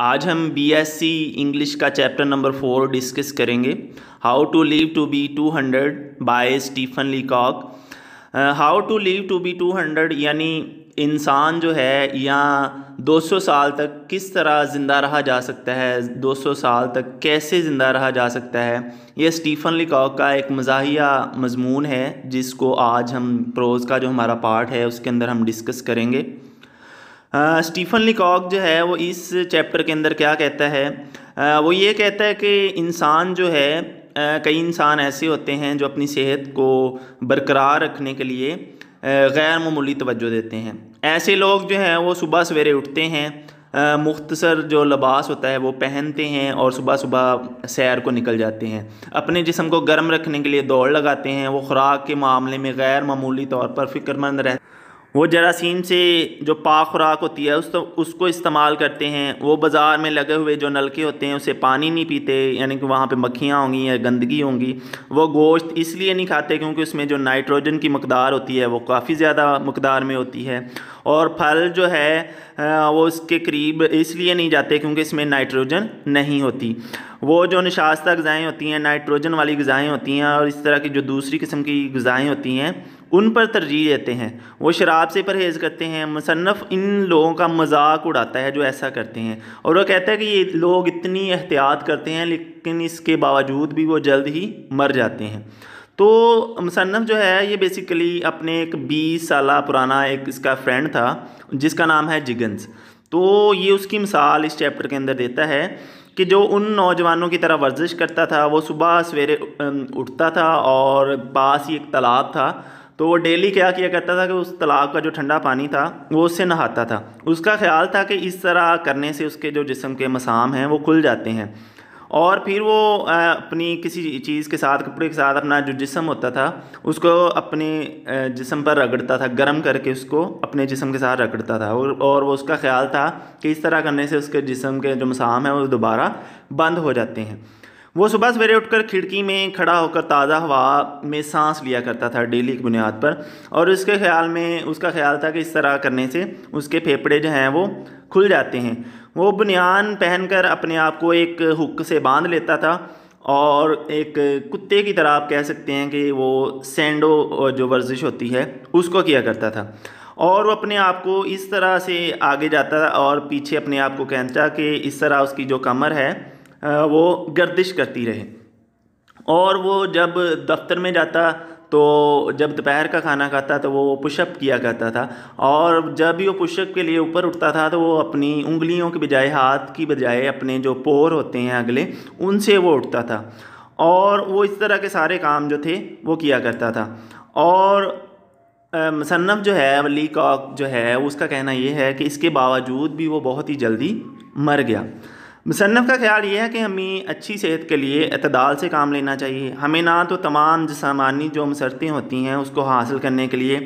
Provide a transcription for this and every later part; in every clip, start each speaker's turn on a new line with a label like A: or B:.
A: आज हम BSc English का चैप्टर नंबर फोर डिस्कस करेंगे how to live to be two hundred by Stephen Leacock how to live to be two hundred यानी इंसान जो है या 200 साल तक किस तरह ज़िंदा रहा जा सकता है 200 साल तक कैसे ज़िंदा रहा जा सकता है यह स्टीफन लिकॉक का एक मजाहिया मजमून है जिसको आज हम प्रोज़ का जो हमारा पार्ट है उसके अंदर हम डिस्कस करेंगे हाँ, स्टीफन लिकॉक जो है वो इस चैप्टर के अंदर क्या कहता है आ, वो ये कहता है कि इंसान जो है कई इंसान ऐसे होते हैं जो अपनी सेहत को बरकरार रखने के लिए गैर ममूली तवज्जो देते हैं ऐसे लोग जो हैं वो सुबह सवेरे उठते हैं मुख्तसर जो लबास होता है वो पहनते हैं और सुबह सुबह सैर को निकल जाते हैं अपने जिसम को गर्म रखने के लिए दौड़ लगाते हैं वो खुराक के मामले में गैर मामूली तौर पर फ़िक्रमंद रहते वो जरासीम से जो पाक खुराक होती है उस तो उसको इस्तेमाल करते हैं वो बाज़ार में लगे हुए जो नलके होते हैं उसे पानी नहीं पीते यानी कि वहाँ पे मक्खियाँ होंगी या गंदगी होंगी वो गोश्त इसलिए नहीं खाते क्योंकि उसमें जो नाइट्रोजन की मकदार होती है वो काफ़ी ज़्यादा मकदार में होती है और फल जो है वो उसके करीब इसलिए नहीं जाते क्योंकि इसमें नाइट्रोजन नहीं होती वो जो नशास्ता गज़ाएँ होती हैं नाइट्रोजन वाली गज़ाएँ होती हैं और इस तरह की जो दूसरी किस्म की गज़ाएँ होती हैं उन पर तरजीह देते हैं वो शराब से परहेज़ करते हैं मुसनफ़ इन लोगों का मजाक उड़ाता है जो ऐसा करते हैं और वो कहता है कि ये लोग इतनी एहतियात करते हैं लेकिन इसके बावजूद भी वो जल्द ही मर जाते हैं तो मुसनफ़ जो है ये बेसिकली अपने एक बीस साल पुराना एक इसका फ्रेंड था जिसका नाम है जिगन्स तो ये उसकी मिसाल इस चैप्टर के अंदर देता है कि जो उन नौजवानों की तरह वर्जिश करता था वो सुबह सवेरे उठता था और पास ही एक तालाब था तो वो डेली क्या किया करता था कि उस तालाब का जो ठंडा पानी था वो उससे नहाता था उसका ख्याल था कि इस तरह करने से उसके जो जिसम के मसाम हैं वो खुल जाते हैं और फिर वो अपनी किसी चीज़ के साथ कपड़े के साथ अपना जो जिसम होता था उसको अपने जिसम पर रगड़ता था गर्म करके उसको अपने जिसम के साथ रगड़ता था और और वो उसका ख्याल था कि इस तरह करने से उसके जिसम के जो मसाम हैं वो दोबारा बंद हो जाते हैं वो सुबह सवेरे उठकर खिड़की में खड़ा होकर ताज़ा हवा में सांस लिया करता था डेली की बुनियाद पर और उसके ख्याल में उसका ख्याल था कि इस तरह करने से उसके फेफड़े जो हैं वो खुल जाते हैं वो बुनियान पहनकर अपने आप को एक हुक से बांध लेता था और एक कुत्ते की तरह आप कह सकते हैं कि वो सेंडो जो वर्जिश होती है उसको किया करता था और वो अपने आप को इस तरह से आगे जाता और पीछे अपने आप को कहता कि इस तरह उसकी जो कमर है वो गर्दिश करती रहे और वो जब दफ्तर में जाता तो जब दोपहर का खाना खाता तो वो पुशअप किया करता था और जब भी वो पुशअप के लिए ऊपर उठता था तो वो अपनी उंगलियों के बजाय हाथ की बजाय अपने जो पोर होते हैं अगले उनसे वो उठता था और वो इस तरह के सारे काम जो थे वो किया करता था और मुसन्फ़ जो है वली कॉक जो है उसका कहना ये है कि इसके बावजूद भी वो बहुत ही जल्दी मर गया मुसनफ़ का ख्याल ये है कि हमें अच्छी सेहत के लिए अतदाल से काम लेना चाहिए हमें ना तो तमाम जिसमानी जो मसरतें होती हैं उसको हासिल करने के लिए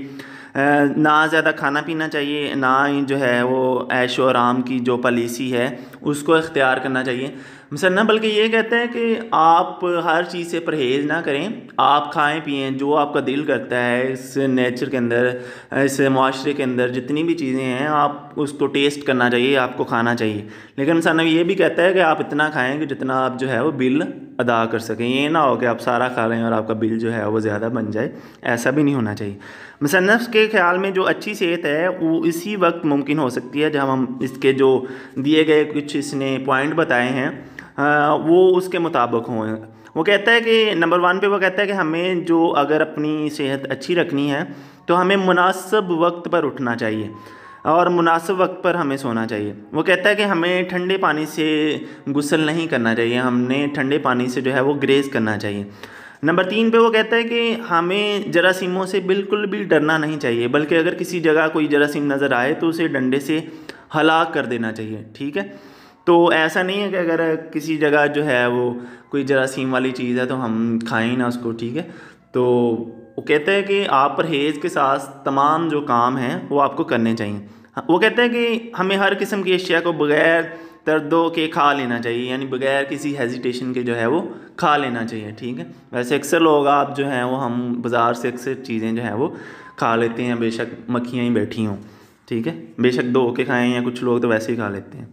A: ना ज़्यादा खाना पीना चाहिए ना ही जो है वो ऐशो आराम की जो पॉलिसी है उसको इख्तियार करना चाहिए मसन्ना बल्कि ये कहते हैं कि आप हर चीज़ से परहेज़ ना करें आप खाएं पिए जो आपका दिल करता है इस नेचर के अंदर इस माशरे के अंदर जितनी भी चीज़ें हैं आप उसको टेस्ट करना चाहिए आपको खाना चाहिए लेकिन मसन्ना ये भी कहता है कि आप इतना खाएँ कि जितना आप जो है वो बिल अदा कर सकें ये ना हो कि आप सारा खा लें और आपका बिल जो है वो ज़्यादा बन जाए ऐसा भी नहीं होना चाहिए मुसनफ़ के ख्याल में जो अच्छी सेहत है वो इसी वक्त मुमकिन हो सकती है जब हम इसके जो दिए गए कुछ इसने पॉइंट बताए हैं वो उसके मुताबिक हों वो कहता है कि नंबर वन पे वो कहता है कि हमें जो अगर अपनी सेहत अच्छी रखनी है तो हमें मुनासब वक्त पर उठना चाहिए और मुनासिब वक्त पर हमें सोना चाहिए वो कहता है कि हमें ठंडे पानी से गुसल नहीं करना चाहिए हमने ठंडे पानी से जो है वो ग्रेज़ करना चाहिए नंबर तीन पे वो कहता है कि हमें जरासीमों से बिल्कुल भी डरना नहीं चाहिए बल्कि अगर किसी जगह कोई जरासीम नज़र आए तो उसे डंडे से हलाक कर देना चाहिए ठीक है तो ऐसा नहीं है कि अगर किसी जगह जो है वो कोई जरासीम वाली चीज़ है तो हम खाएं ना उसको ठीक है तो वो कहते हैं कि आप परहेज़ के साथ तमाम जो काम हैं वो आपको करने चाहिए हाँ, वो कहते हैं कि हमें हर किस्म की अशिया को बग़ैर दर्दों के खा लेना चाहिए यानी बगैर किसी हेजिटेशन के जो है वो खा लेना चाहिए ठीक है वैसे अक्सर लोग आप जो हैं वो हम बाज़ार से अक्सर चीज़ें जो हैं वो खा लेते हैं बेशक मक्खियाँ ही बैठी हों ठीक है बेशक दो के खाएँ या कुछ लोग तो वैसे ही खा लेते हैं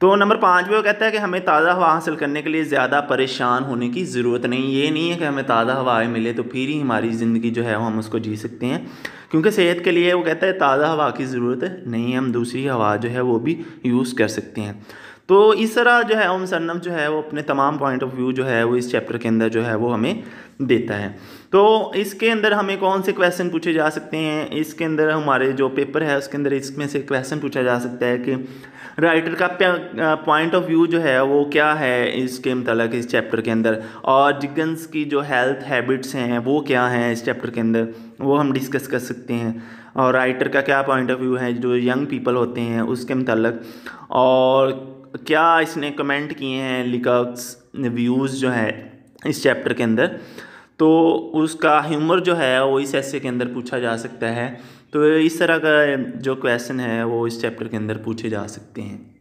A: तो नंबर पाँच में वो कहता है कि हमें ताज़ा हवा हासिल करने के लिए ज़्यादा परेशान होने की ज़रूरत नहीं ये नहीं है कि हमें ताज़ा हवाएं मिले तो फिर ही हमारी ज़िंदगी जो है वो हम उसको जी सकते हैं क्योंकि सेहत के लिए वो कहता है ताज़ा हवा की ज़रूरत नहीं है हम दूसरी हवा जो है वो भी यूज़ कर सकते हैं तो इस तरह जो है ओम सरनम जो है वो अपने तमाम पॉइंट ऑफ व्यू जो है वो इस चैप्टर के अंदर जो है वो हमें देता है तो इसके अंदर हमें कौन से क्वेश्चन पूछे जा सकते हैं इसके अंदर हमारे जो पेपर है उसके अंदर इसमें से क्वेश्चन पूछा जा सकता है कि राइटर का पॉइंट ऑफ व्यू जो है वो क्या है इसके मतलब इस चैप्टर के अंदर और जिगन्स की जो हेल्थ हैबिट्स हैं वो क्या हैं इस चैप्टर के अंदर वो हम डिस्कस कर सकते हैं और राइटर का क्या पॉइंट ऑफ व्यू है जो यंग पीपल होते हैं उसके मतलब और क्या इसने कमेंट किए हैं लिकक्स व्यूज़ जो है इस चैप्टर के अंदर तो उसका ह्यूमर जो है वो इस ऐसे के अंदर पूछा जा सकता है तो इस तरह का जो क्वेश्चन है वो इस चैप्टर के अंदर पूछे जा सकते हैं